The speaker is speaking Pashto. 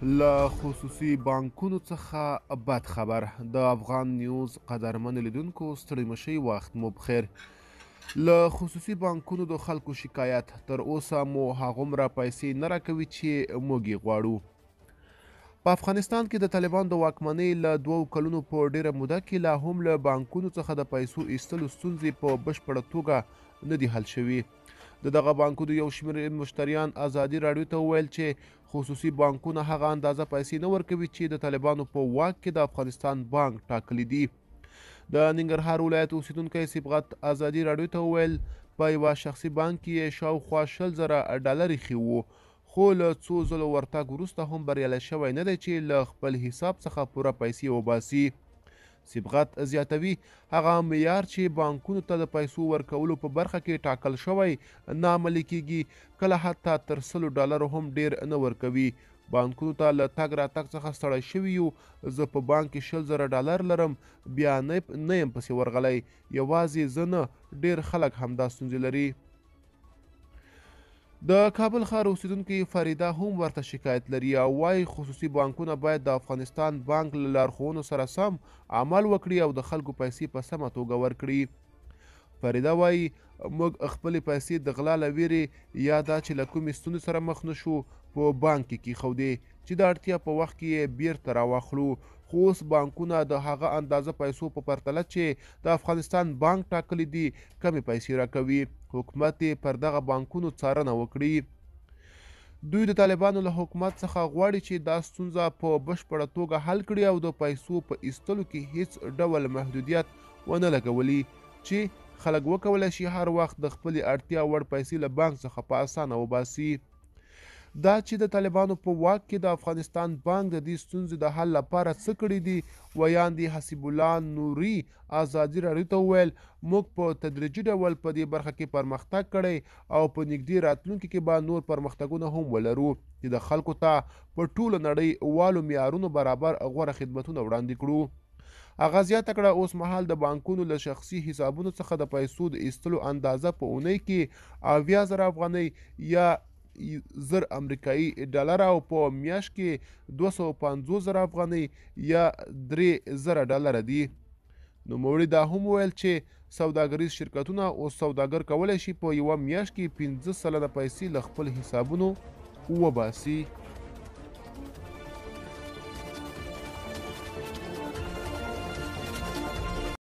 له خصوصي بانکونو څخه بد خبر د افغان نیوز قدرمن لیدونکو ستړي مشي وخت مو بخیر له خصوصي بانکونو د خلکو شکایت تر اوسه مو هغومره پیسې نه راکوي چې موږ یې غواړو په افغانستان کې د طالبان د واکمنۍ له دوو کلونو په ډیره موده کې لا هم له بانکونو څخه د پیسو ایستلو ستونزې په بشپړه توګه نه دي حل شوي د دغه بانکونو یو شمېر مشتریان ازادي راډیو ته وویل چې خصوصي بانکونه هغه اندازه پیسې نه ورکوي چې د طالبانو په واک کې د افغانستان بانک ټاکلی دی د ننګرهار ولایت اوسیدونکو صبغت ازادي راډیو ته وویل په یوه شخصي بانک کې شاوخوا شل زره ډالرې ښې وو خو له څو ځلو ورتګ وروسته هم بریالی شوی نه دی چې له خپل حساب څخه پوره پیسې وباسي صبغت زیاتوي هغه معیار چې بانکونو ته د پیسو ورکولو په برخه کې ټاکل شوی ناعملي کیږي کله حتی تر سلو ډالرو هم ډیر نه ورکوي بانکونو ته له تګ راتګ څخه ستړی شوي یو زه په بانک کې شل زره ډالر لرم بیا نه یم پسې ورغلی یوازې زه نه ډیر خلک همدا ستونزې لري د کابل ښار اوسیدونکو فریدا هم ورته شکایت لري او وایي خصوصي بانکونه باید د افغانستان بانک له لارښوونو سره سم عمل وکړي او د خلکو پیسې په سمه توګه ورکړي فریدا وایي موږ خپلې پیسې د غلا له ویرې یا دا چې له کومې ستونزې سره مخ نه شو په بانک کې کیښودې چې د اړتیا په وخت کې یې بیرته راواخلو خو اوس بانکونه د هغه اندازه پیسو په پرتله چې د افغانستان بانک ټاکلی دی کمې پیسې راکوي حکومت پر دغه بانکونو څارنه وکړي دوی د طالبانو له حکومت څخه غواړي چې دا ستونزه په بشپړه توګه حل کړي او د پیسو په ایستلو کې هیڅ ډول محدودیت ونه لګولي چې خلک وکولی شي هر وخت د خپلې اړتیا وړ پیسې له بانک څخه په اسانه وباسي دا چې د طالبانو په واک کې د افغانستان بانک د دې ستونزې د حل لپاره څه کړي دي ویاندې حسیب الله نوري ازادي راډیو ته وویل موږ په تدریجي ډول په دې برخه کې پرمختګ کړی او په نږدې راتلونکي کې به نور پرمختګونه هم ولرو چې د خلکو ته په ټوله نړۍ والو معیارونو برابر غوره خدمتونه وړاندې کړو هغه زیاته کړه اوس مهال د بانکونو له شخصي حسابونو څخه د پیسو د ایستلو اندازه په اونۍ کې اویا زره افغانۍ یا زر امریکایي ډالر او په میاشت کې 250 زر افغاني یا 3 زر ډالر دي نوموړي دا هم ویل چې سوداګریز شرکتونه او سوداګر کولی شي په یوه میاشت کې 15 سلنه پیسې له خپل حسابونو وباسي